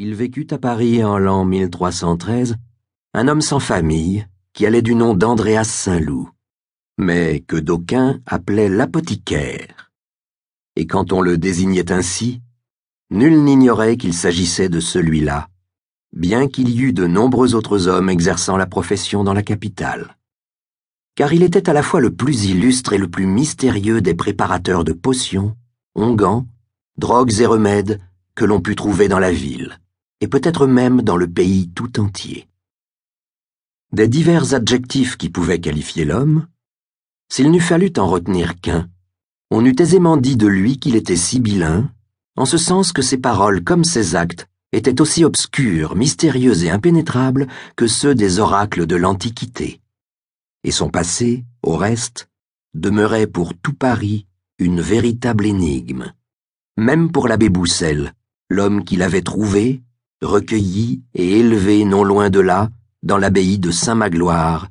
Il vécut à Paris en l'an 1313, un homme sans famille, qui allait du nom d'Andréas Saint-Loup, mais que d'aucuns appelaient l'apothicaire. Et quand on le désignait ainsi, nul n'ignorait qu'il s'agissait de celui-là, bien qu'il y eût de nombreux autres hommes exerçant la profession dans la capitale. Car il était à la fois le plus illustre et le plus mystérieux des préparateurs de potions, onguents, drogues et remèdes que l'on put trouver dans la ville et peut-être même dans le pays tout entier. Des divers adjectifs qui pouvaient qualifier l'homme, s'il n'eût fallu en retenir qu'un, on eût aisément dit de lui qu'il était sibyllin, en ce sens que ses paroles comme ses actes étaient aussi obscurs, mystérieux et impénétrables que ceux des oracles de l'Antiquité. Et son passé, au reste, demeurait pour tout Paris une véritable énigme. Même pour l'abbé Boussel, l'homme qui l'avait trouvé recueilli et élevé non loin de là, dans l'abbaye de Saint-Magloire,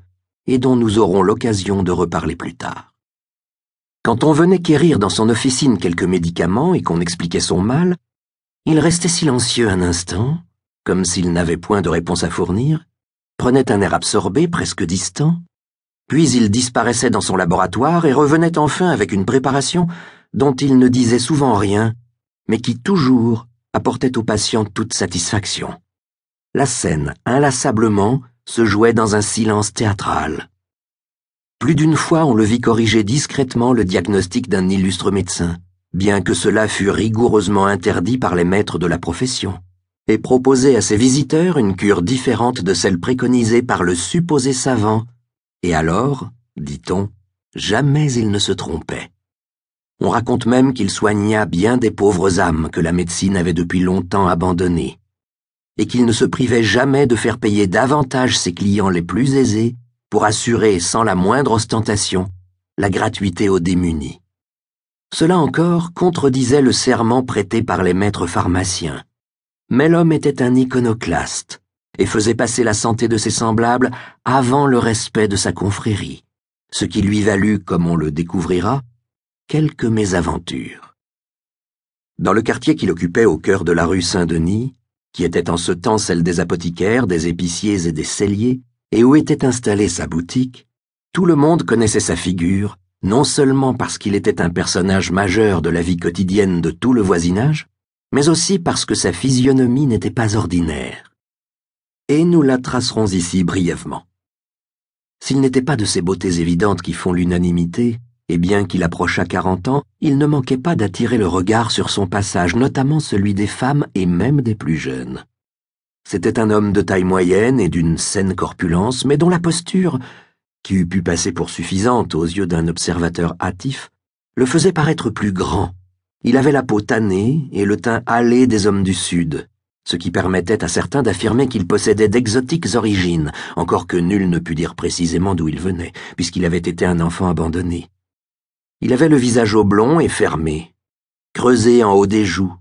et dont nous aurons l'occasion de reparler plus tard. Quand on venait quérir dans son officine quelques médicaments et qu'on expliquait son mal, il restait silencieux un instant, comme s'il n'avait point de réponse à fournir, prenait un air absorbé, presque distant, puis il disparaissait dans son laboratoire et revenait enfin avec une préparation dont il ne disait souvent rien, mais qui toujours apportait au patient toute satisfaction. La scène, inlassablement, se jouait dans un silence théâtral. Plus d'une fois, on le vit corriger discrètement le diagnostic d'un illustre médecin, bien que cela fût rigoureusement interdit par les maîtres de la profession, et proposer à ses visiteurs une cure différente de celle préconisée par le supposé savant, et alors, dit-on, jamais il ne se trompait. On raconte même qu'il soigna bien des pauvres âmes que la médecine avait depuis longtemps abandonnées, et qu'il ne se privait jamais de faire payer davantage ses clients les plus aisés pour assurer, sans la moindre ostentation, la gratuité aux démunis. Cela encore contredisait le serment prêté par les maîtres pharmaciens. Mais l'homme était un iconoclaste et faisait passer la santé de ses semblables avant le respect de sa confrérie, ce qui lui valut, comme on le découvrira, quelques mésaventures. Dans le quartier qu'il occupait au cœur de la rue Saint-Denis, qui était en ce temps celle des apothicaires, des épiciers et des celliers, et où était installée sa boutique, tout le monde connaissait sa figure, non seulement parce qu'il était un personnage majeur de la vie quotidienne de tout le voisinage, mais aussi parce que sa physionomie n'était pas ordinaire. Et nous la tracerons ici brièvement. S'il n'était pas de ces beautés évidentes qui font l'unanimité, et bien qu'il approchât quarante ans, il ne manquait pas d'attirer le regard sur son passage, notamment celui des femmes et même des plus jeunes. C'était un homme de taille moyenne et d'une saine corpulence, mais dont la posture, qui eût pu passer pour suffisante aux yeux d'un observateur hâtif, le faisait paraître plus grand. Il avait la peau tannée et le teint hâlé des hommes du Sud, ce qui permettait à certains d'affirmer qu'il possédait d'exotiques origines, encore que nul ne pût dire précisément d'où il venait, puisqu'il avait été un enfant abandonné. Il avait le visage oblong et fermé, creusé en haut des joues,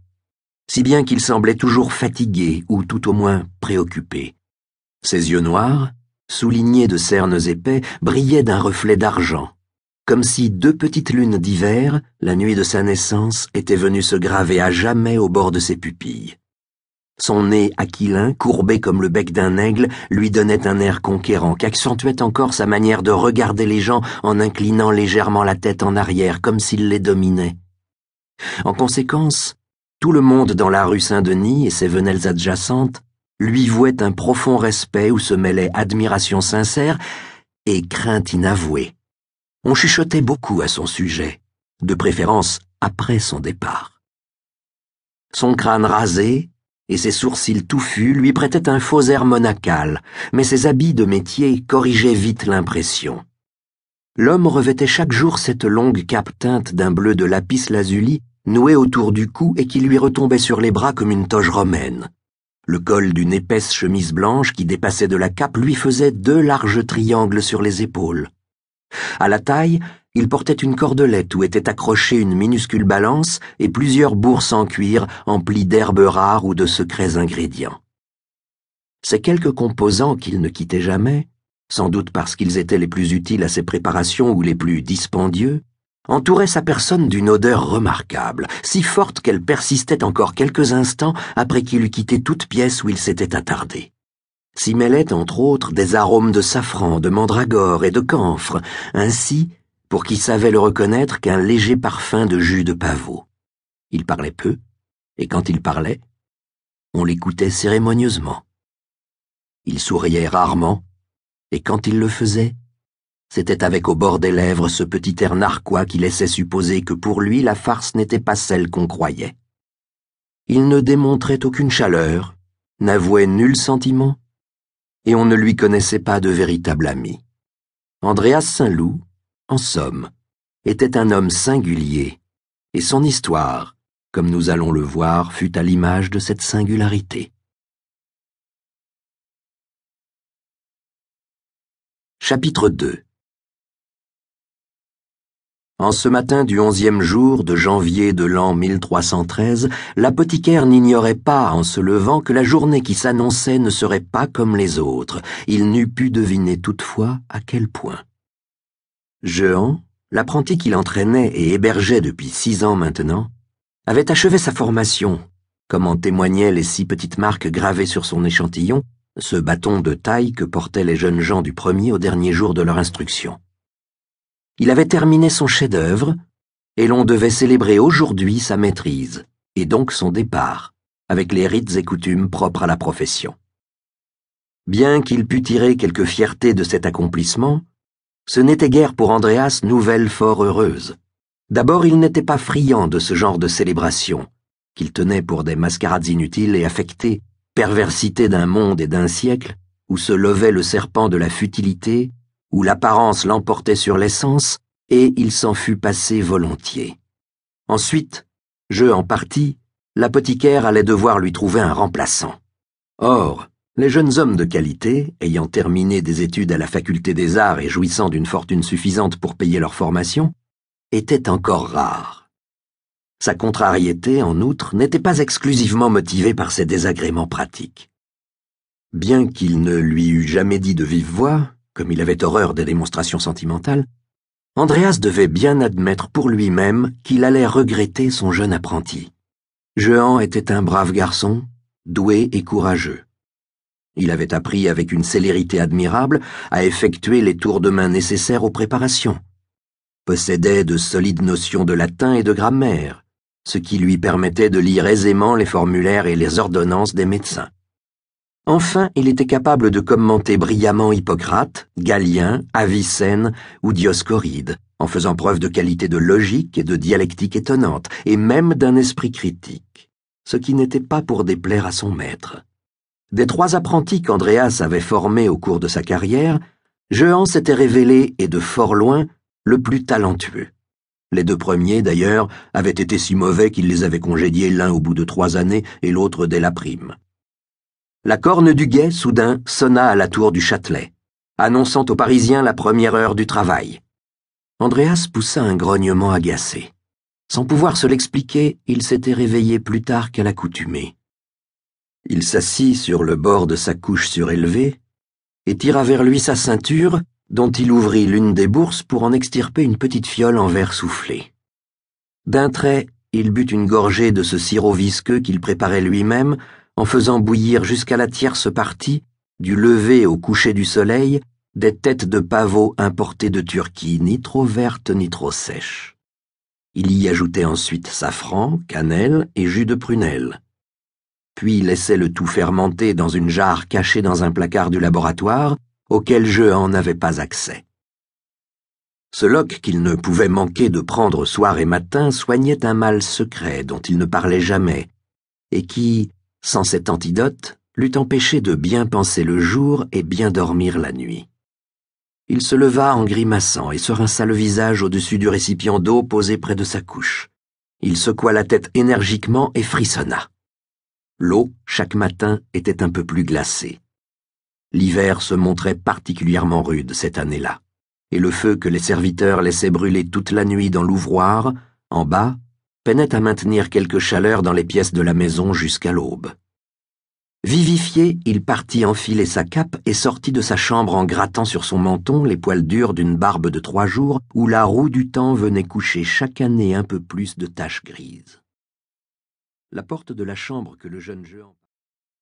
si bien qu'il semblait toujours fatigué ou tout au moins préoccupé. Ses yeux noirs, soulignés de cernes épais, brillaient d'un reflet d'argent, comme si deux petites lunes d'hiver, la nuit de sa naissance, étaient venues se graver à jamais au bord de ses pupilles. Son nez aquilin, courbé comme le bec d'un aigle, lui donnait un air conquérant qu'accentuait encore sa manière de regarder les gens en inclinant légèrement la tête en arrière comme s'il les dominait. En conséquence, tout le monde dans la rue Saint-Denis et ses venelles adjacentes lui vouait un profond respect où se mêlait admiration sincère et crainte inavouée. On chuchotait beaucoup à son sujet, de préférence après son départ. Son crâne rasé, et ses sourcils touffus lui prêtaient un faux air monacal, mais ses habits de métier corrigeaient vite l'impression. L'homme revêtait chaque jour cette longue cape teinte d'un bleu de lapis lazuli, nouée autour du cou et qui lui retombait sur les bras comme une toge romaine. Le col d'une épaisse chemise blanche qui dépassait de la cape lui faisait deux larges triangles sur les épaules. À la taille, il portait une cordelette où était accrochée une minuscule balance et plusieurs bourses en cuir emplies d'herbes rares ou de secrets ingrédients. Ces quelques composants qu'il ne quittait jamais, sans doute parce qu'ils étaient les plus utiles à ses préparations ou les plus dispendieux, entouraient sa personne d'une odeur remarquable, si forte qu'elle persistait encore quelques instants après qu'il eût quitté toute pièce où il s'était attardé s'y mêlaient entre autres des arômes de safran, de mandragore et de camphre. Ainsi, pour qui savait le reconnaître qu'un léger parfum de jus de pavot. Il parlait peu, et quand il parlait, on l'écoutait cérémonieusement. Il souriait rarement, et quand il le faisait, c'était avec au bord des lèvres ce petit air narquois qui laissait supposer que pour lui la farce n'était pas celle qu'on croyait. Il ne démontrait aucune chaleur, n'avouait nul sentiment, et on ne lui connaissait pas de véritable ami. Andreas Saint-Loup en somme, était un homme singulier, et son histoire, comme nous allons le voir, fut à l'image de cette singularité. Chapitre 2 En ce matin du onzième jour de janvier de l'an 1313, l'apothicaire n'ignorait pas, en se levant, que la journée qui s'annonçait ne serait pas comme les autres. Il n'eût pu deviner toutefois à quel point. Jehan, l'apprenti qu'il entraînait et hébergeait depuis six ans maintenant, avait achevé sa formation, comme en témoignaient les six petites marques gravées sur son échantillon, ce bâton de taille que portaient les jeunes gens du premier au dernier jour de leur instruction. Il avait terminé son chef-d'œuvre, et l'on devait célébrer aujourd'hui sa maîtrise, et donc son départ, avec les rites et coutumes propres à la profession. Bien qu'il pût tirer quelque fierté de cet accomplissement, ce n'était guère pour Andreas nouvelle fort heureuse. D'abord, il n'était pas friand de ce genre de célébration, qu'il tenait pour des mascarades inutiles et affectées, perversité d'un monde et d'un siècle, où se levait le serpent de la futilité, où l'apparence l'emportait sur l'essence, et il s'en fut passé volontiers. Ensuite, jeu en partie, l'apothicaire allait devoir lui trouver un remplaçant. Or, les jeunes hommes de qualité, ayant terminé des études à la faculté des arts et jouissant d'une fortune suffisante pour payer leur formation, étaient encore rares. Sa contrariété, en outre, n'était pas exclusivement motivée par ses désagréments pratiques. Bien qu'il ne lui eût jamais dit de vive voix, comme il avait horreur des démonstrations sentimentales, Andreas devait bien admettre pour lui-même qu'il allait regretter son jeune apprenti. Jehan était un brave garçon, doué et courageux. Il avait appris avec une célérité admirable à effectuer les tours de main nécessaires aux préparations, possédait de solides notions de latin et de grammaire, ce qui lui permettait de lire aisément les formulaires et les ordonnances des médecins. Enfin, il était capable de commenter brillamment Hippocrate, Galien, Avicenne ou Dioscoride, en faisant preuve de qualité de logique et de dialectique étonnante, et même d'un esprit critique, ce qui n'était pas pour déplaire à son maître. Des trois apprentis qu'Andreas avait formés au cours de sa carrière, Jehan s'était révélé, et de fort loin, le plus talentueux. Les deux premiers, d'ailleurs, avaient été si mauvais qu'il les avait congédiés l'un au bout de trois années et l'autre dès la prime. La corne du guet, soudain, sonna à la tour du Châtelet, annonçant aux Parisiens la première heure du travail. Andreas poussa un grognement agacé. Sans pouvoir se l'expliquer, il s'était réveillé plus tard qu'à l'accoutumée. Il s'assit sur le bord de sa couche surélevée et tira vers lui sa ceinture, dont il ouvrit l'une des bourses pour en extirper une petite fiole en verre soufflé. D'un trait, il but une gorgée de ce sirop visqueux qu'il préparait lui-même en faisant bouillir jusqu'à la tierce partie, du lever au coucher du soleil, des têtes de pavot importées de Turquie, ni trop vertes ni trop sèches. Il y ajoutait ensuite safran, cannelle et jus de prunelle puis laissait le tout fermenter dans une jarre cachée dans un placard du laboratoire, auquel je en avais pas accès. Ce lock qu'il ne pouvait manquer de prendre soir et matin soignait un mal secret dont il ne parlait jamais, et qui, sans cet antidote, l'eût empêché de bien penser le jour et bien dormir la nuit. Il se leva en grimaçant et se rinça le visage au-dessus du récipient d'eau posé près de sa couche. Il secoua la tête énergiquement et frissonna. L'eau, chaque matin, était un peu plus glacée. L'hiver se montrait particulièrement rude cette année-là, et le feu que les serviteurs laissaient brûler toute la nuit dans l'ouvroir, en bas, peinait à maintenir quelque chaleur dans les pièces de la maison jusqu'à l'aube. Vivifié, il partit enfiler sa cape et sortit de sa chambre en grattant sur son menton les poils durs d'une barbe de trois jours où la roue du temps venait coucher chaque année un peu plus de taches grises la porte de la chambre que le jeune Jehan...